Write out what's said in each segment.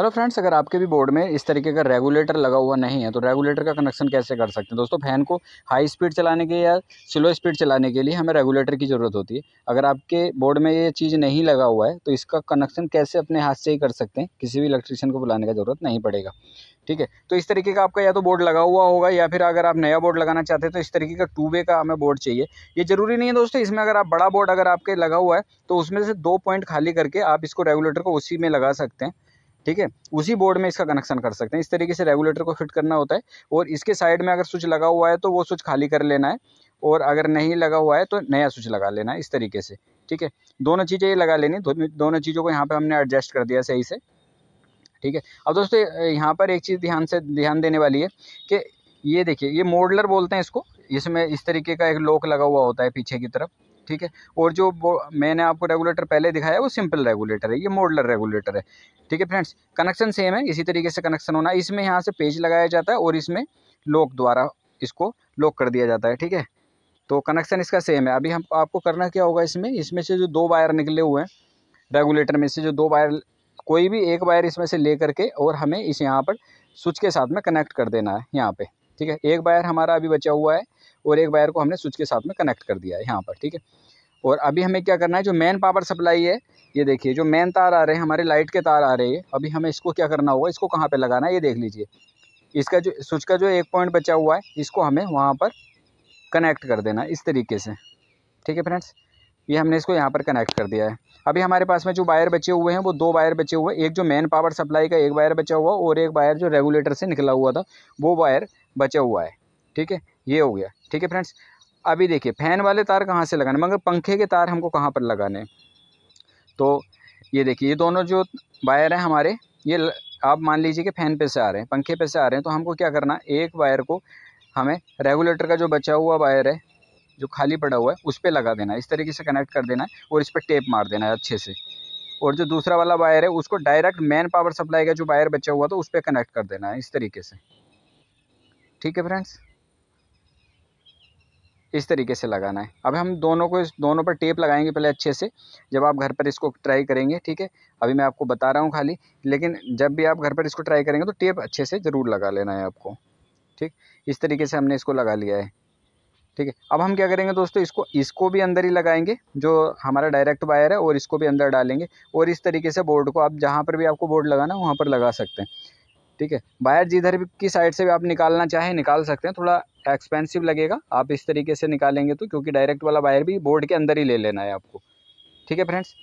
hello friends अगर आपके भी बोर्ड में इस तरीके का रेगुलेटर लगा हुआ नहीं है तो रेगुलेटर का कनेक्शन कैसे कर सकते हैं दोस्तों फैन को हाई स्पीड चलाने के या स्लो स्पीड चलाने के लिए हमें रेगुलेटर की ज़रूरत होती है अगर आपके बोर्ड में ये चीज़ नहीं लगा हुआ है तो इसका कनेक्शन कैसे अपने हाथ से ही कर सकते हैं किसी भी इलेक्ट्रिशियन को बुलाने का ज़रूरत नहीं पड़ेगा ठीक है तो इस तरीके का आपका या तो बोर्ड लगा हुआ होगा या फिर अगर आप नया बोर्ड लगाना चाहते हैं तो इस तरीके का टू वे का हमें बोर्ड चाहिए ये ज़रूरी नहीं है दोस्तों इसमें अगर आप बड़ा बोर्ड अगर आपके लगा हुआ है तो उसमें से दो पॉइंट खाली करके आप इसको रेगुलेटर को उसी में लगा सकते हैं ठीक है उसी बोर्ड में इसका कनेक्शन कर सकते हैं इस तरीके से रेगुलेटर को फिट करना होता है और इसके साइड में अगर स्विच लगा हुआ है तो वो स्विच खाली कर लेना है और अगर नहीं लगा हुआ है तो नया स्विच लगा लेना है इस तरीके से ठीक है दोनों चीज़ें ये लगा लेनी दोनों चीज़ों को यहाँ पर हमने एडजस्ट कर दिया सही से ठीक है अब दोस्तों यहाँ पर एक चीज़ ध्यान से ध्यान देने वाली है कि ये देखिए ये मॉडलर बोलते हैं इसको इसमें इस तरीके का एक लॉक लगा हुआ होता है पीछे की तरफ ठीक है और जो मैंने आपको रेगुलेटर पहले दिखाया वो सिंपल रेगुलेटर है ये मॉडलर रेगुलेटर है ठीक है फ्रेंड्स कनेक्शन सेम है इसी तरीके से कनेक्शन होना इसमें यहाँ से पेज लगाया जाता है और इसमें लॉक द्वारा इसको लॉक कर दिया जाता है ठीक है तो कनेक्शन इसका सेम है अभी हम आपको करना क्या होगा इसमें इसमें से जो दो वायर निकले हुए हैं रेगुलेटर में से जो दो वायर कोई भी एक वायर इसमें से ले करके और हमें इस यहाँ पर स्विच के साथ में कनेक्ट कर देना है यहाँ पे ठीक है एक वायर हमारा अभी बचा हुआ है और एक वायर को हमने स्विच के साथ में कनेक्ट कर दिया है यहाँ पर ठीक है और अभी हमें क्या करना है जो मेन पावर सप्लाई है ये देखिए जो मेन तार आ रहे हैं हमारे लाइट के तार आ रहे हैं अभी हमें इसको क्या करना होगा इसको कहाँ पर लगाना है ये देख लीजिए इसका जो स्विच का जो एक पॉइंट बचा हुआ है इसको हमें वहाँ पर कनेक्ट कर देना इस तरीके से ठीक है फ्रेंड्स ये हमने इसको यहाँ पर कनेक्ट कर दिया है अभी हमारे पास में जो वायर बचे हुए हैं वो दो वायर बचे हुए हैं एक जो मेन पावर सप्लाई का एक वायर बचा हुआ और एक वायर जो रेगुलेटर से निकला हुआ था वो वायर बचा हुआ है ठीक है ये हो गया ठीक है फ्रेंड्स अभी देखिए फैन वाले तार कहाँ से लगाने मगर पंखे के तार हमको कहाँ पर लगाने तो ये देखिए ये दोनों जो वायर हैं हमारे ये आप मान लीजिए कि फ़ैन पे से आ रहे हैं पंखे पे से आ रहे हैं तो हमको क्या करना एक वायर को हमें रेगुलेटर का जो बचा हुआ वायर है जो खाली पड़ा हुआ है उस पर लगा देना है इस तरीके से कनेक्ट कर देना है और इस पर टेप मार देना है अच्छे से और जो दूसरा वाला वायर है उसको डायरेक्ट मैन पावर सप्लाई का जो वायर बचा हुआ था उस पर कनेक्ट कर देना है इस तरीके से ठीक है फ्रेंड्स इस तरीके से लगाना है अब हम दोनों को इस दोनों पर टेप लगाएंगे पहले अच्छे से जब आप घर पर इसको ट्राई करेंगे ठीक है अभी मैं आपको बता रहा हूँ खाली लेकिन जब भी आप घर पर इसको ट्राई करेंगे तो टेप अच्छे से ज़रूर लगा लेना है आपको ठीक इस तरीके से हमने इसको लगा लिया है ठीक है अब हम क्या करेंगे दोस्तों इसको इसको भी अंदर ही लगाएंगे जो हमारा डायरेक्ट वायर है और इसको भी अंदर डालेंगे और इस तरीके से बोर्ड को आप जहाँ पर भी आपको बोर्ड लगाना है वहाँ पर लगा सकते हैं ठीक है बायर जिधर भी की साइड से भी आप निकालना चाहें निकाल सकते हैं थोड़ा एक्सपेंसिव लगेगा आप इस तरीके से निकालेंगे तो क्योंकि डायरेक्ट वाला बायर भी बोर्ड के अंदर ही ले लेना है आपको ठीक है फ्रेंड्स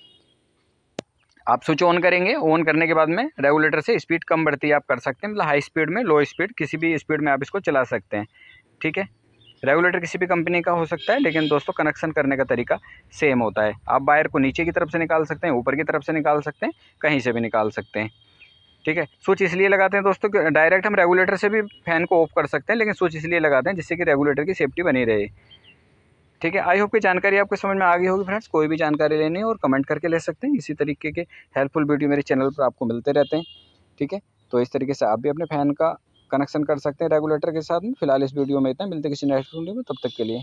आप स्विच ऑन करेंगे ऑन करने के बाद में रेगुलेटर से स्पीड कम बढ़ती है आप कर सकते हैं मतलब हाई स्पीड में लो स्पीड किसी भी स्पीड में आप इसको चला सकते हैं ठीक है रेगुलेटर किसी भी कंपनी का हो सकता है लेकिन दोस्तों कनेक्शन करने का तरीका सेम होता है आप वायर को नीचे की तरफ से निकाल सकते हैं ऊपर की तरफ से निकाल सकते हैं कहीं से भी निकाल सकते हैं ठीक है स्विच इसलिए लगाते हैं दोस्तों डायरेक्ट हम रेगुलेटर से भी फैन को ऑफ कर सकते हैं लेकिन स्विच इसलिए लगाते हैं जिससे कि रेगुलेटर की सेफ्टी बनी रहे ठीक है आई होप की जानकारी आपको समझ में आ गई होगी फ्रेंड्स कोई भी जानकारी लेनी हो और कमेंट करके ले सकते हैं इसी तरीके के हेल्पफुल वीडियो मेरे चैनल पर आपको मिलते रहते हैं ठीक है तो इस तरीके से आप भी अपने फ़ैन का कनेक्शन कर सकते हैं रेगुलेटर के साथ में फिलहाल इस वीडियो में इतना मिलते हैं किसी नेक्स्ट वीडियो में तब तक के लिए